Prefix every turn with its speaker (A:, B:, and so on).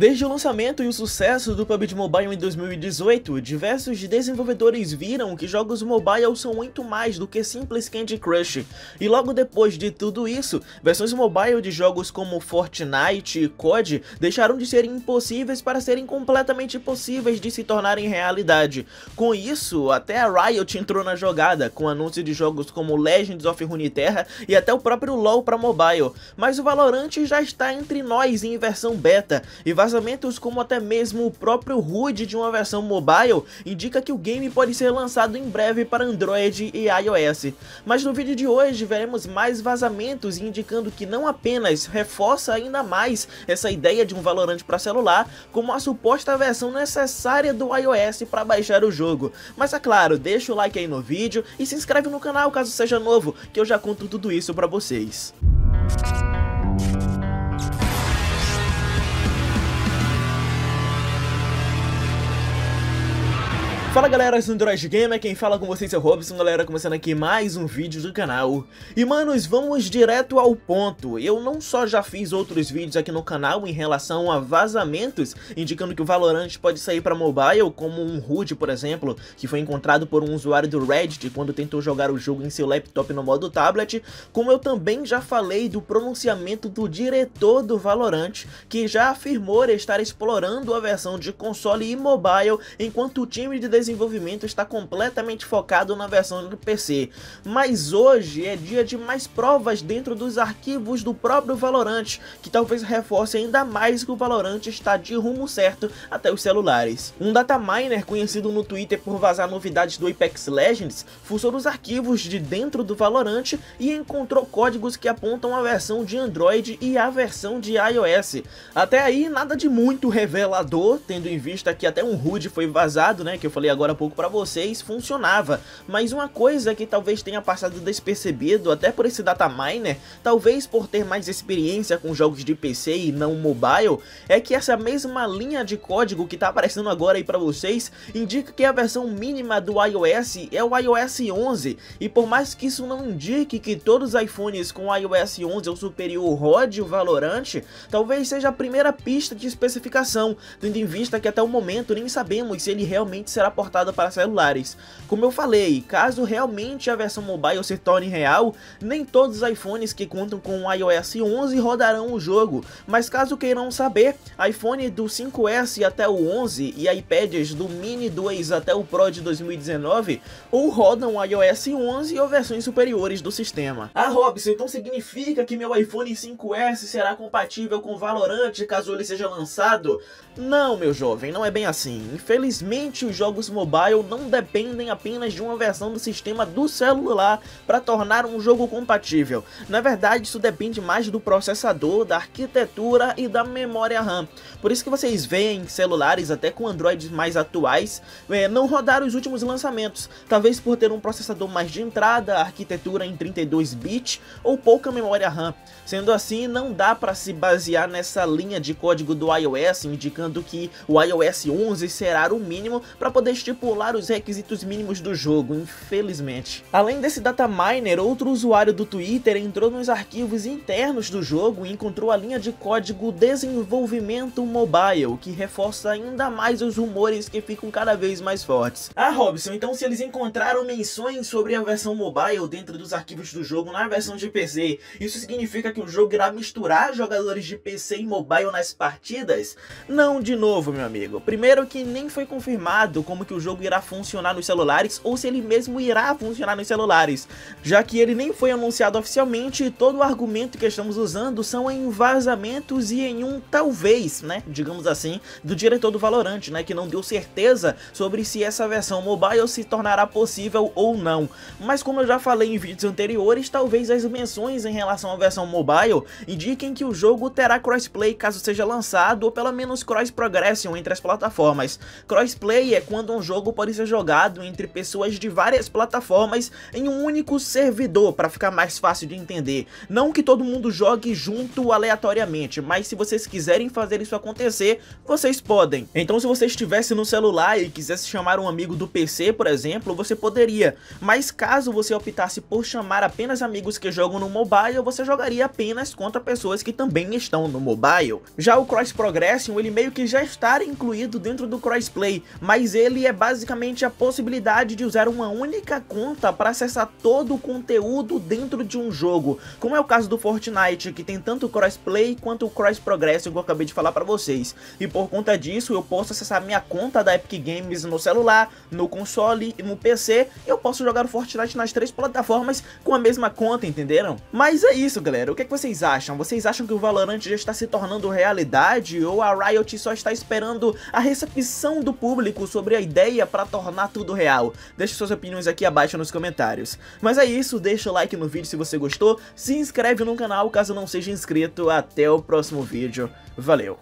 A: Desde o lançamento e o sucesso do PUBG Mobile em 2018, diversos desenvolvedores viram que jogos mobile são muito mais do que simples Candy Crush. E logo depois de tudo isso, versões mobile de jogos como Fortnite e COD deixaram de serem impossíveis para serem completamente possíveis de se tornarem realidade. Com isso, até a Riot entrou na jogada, com anúncio de jogos como Legends of Runeterra e até o próprio LoL para mobile. Mas o Valorant já está entre nós em versão beta e vai Vazamentos como até mesmo o próprio HUD de uma versão mobile indica que o game pode ser lançado em breve para Android e iOS. Mas no vídeo de hoje veremos mais vazamentos indicando que não apenas reforça ainda mais essa ideia de um valorante para celular, como a suposta versão necessária do iOS para baixar o jogo. Mas é claro, deixa o like aí no vídeo e se inscreve no canal caso seja novo, que eu já conto tudo isso para vocês. Fala galera do Android Gamer, quem fala com vocês é o Robson, galera, começando aqui mais um vídeo do canal. E manos, vamos direto ao ponto. Eu não só já fiz outros vídeos aqui no canal em relação a vazamentos, indicando que o Valorant pode sair para mobile, como um HUD, por exemplo, que foi encontrado por um usuário do Reddit quando tentou jogar o jogo em seu laptop no modo tablet, como eu também já falei do pronunciamento do diretor do Valorant, que já afirmou estar explorando a versão de console e mobile, enquanto o time de desenvolvimento está completamente focado na versão do PC, mas hoje é dia de mais provas dentro dos arquivos do próprio Valorant, que talvez reforce ainda mais que o Valorant está de rumo certo até os celulares. Um dataminer conhecido no Twitter por vazar novidades do Apex Legends fuçou os arquivos de dentro do Valorant e encontrou códigos que apontam a versão de Android e a versão de iOS. Até aí nada de muito revelador, tendo em vista que até um HUD foi vazado, né, que eu falei falei agora há pouco para vocês, funcionava. Mas uma coisa que talvez tenha passado despercebido, até por esse data miner, talvez por ter mais experiência com jogos de PC e não mobile, é que essa mesma linha de código que tá aparecendo agora aí para vocês, indica que a versão mínima do iOS é o iOS 11. E por mais que isso não indique que todos os iPhones com iOS 11 ou superior rode o valorante, talvez seja a primeira pista de especificação, tendo em vista que até o momento nem sabemos se ele realmente será portada para celulares. Como eu falei, caso realmente a versão mobile se torne real, nem todos os iPhones que contam com o iOS 11 rodarão o jogo, mas caso queiram saber, iPhone do 5S até o 11 e iPads do Mini 2 até o Pro de 2019 ou rodam iOS 11 ou versões superiores do sistema. Ah, Robson, então significa que meu iPhone 5S será compatível com Valorant caso ele seja lançado? Não, meu jovem, não é bem assim. Infelizmente, os jogos mobile não dependem apenas de uma versão do sistema do celular para tornar um jogo compatível. Na verdade, isso depende mais do processador, da arquitetura e da memória RAM. Por isso que vocês veem celulares até com Androids mais atuais é, não rodar os últimos lançamentos, talvez por ter um processador mais de entrada, arquitetura em 32 bits ou pouca memória RAM. Sendo assim, não dá para se basear nessa linha de código do iOS indicando que o iOS 11 será o mínimo para poder estipular os requisitos mínimos do jogo, infelizmente. Além desse data miner, outro usuário do Twitter entrou nos arquivos internos do jogo e encontrou a linha de código Desenvolvimento Mobile, que reforça ainda mais os rumores que ficam cada vez mais fortes. Ah, Robson, então se eles encontraram menções sobre a versão mobile dentro dos arquivos do jogo na versão de PC, isso significa que o jogo irá misturar jogadores de PC e mobile nas partidas? Não, de novo, meu amigo. Primeiro que nem foi confirmado como que o jogo irá funcionar nos celulares ou se ele mesmo irá funcionar nos celulares, já que ele nem foi anunciado oficialmente todo o argumento que estamos usando são em vazamentos e em um talvez, né, digamos assim, do diretor do Valorant, né, que não deu certeza sobre se essa versão mobile se tornará possível ou não. Mas como eu já falei em vídeos anteriores, talvez as menções em relação à versão mobile indiquem que o jogo terá crossplay caso seja lançado ou pelo menos cross progression entre as plataformas. Crossplay é quando um um jogo pode ser jogado entre pessoas de várias plataformas em um único servidor, para ficar mais fácil de entender. Não que todo mundo jogue junto aleatoriamente, mas se vocês quiserem fazer isso acontecer, vocês podem. Então se você estivesse no celular e quisesse chamar um amigo do PC, por exemplo, você poderia. Mas caso você optasse por chamar apenas amigos que jogam no mobile, você jogaria apenas contra pessoas que também estão no mobile. Já o Cross Progression, ele meio que já está incluído dentro do crossplay, mas ele ele é basicamente a possibilidade de usar uma única conta para acessar todo o conteúdo dentro de um jogo, como é o caso do Fortnite, que tem tanto crossplay quanto o cross progresso que eu acabei de falar para vocês. E por conta disso, eu posso acessar minha conta da Epic Games no celular, no console e no PC. Eu posso jogar o Fortnite nas três plataformas com a mesma conta, entenderam? Mas é isso, galera. O que, é que vocês acham? Vocês acham que o Valorant já está se tornando realidade ou a Riot só está esperando a recepção do público sobre a ideia para tornar tudo real? Deixe suas opiniões aqui abaixo nos comentários. Mas é isso, deixa o like no vídeo se você gostou, se inscreve no canal caso não seja inscrito, até o próximo vídeo, valeu!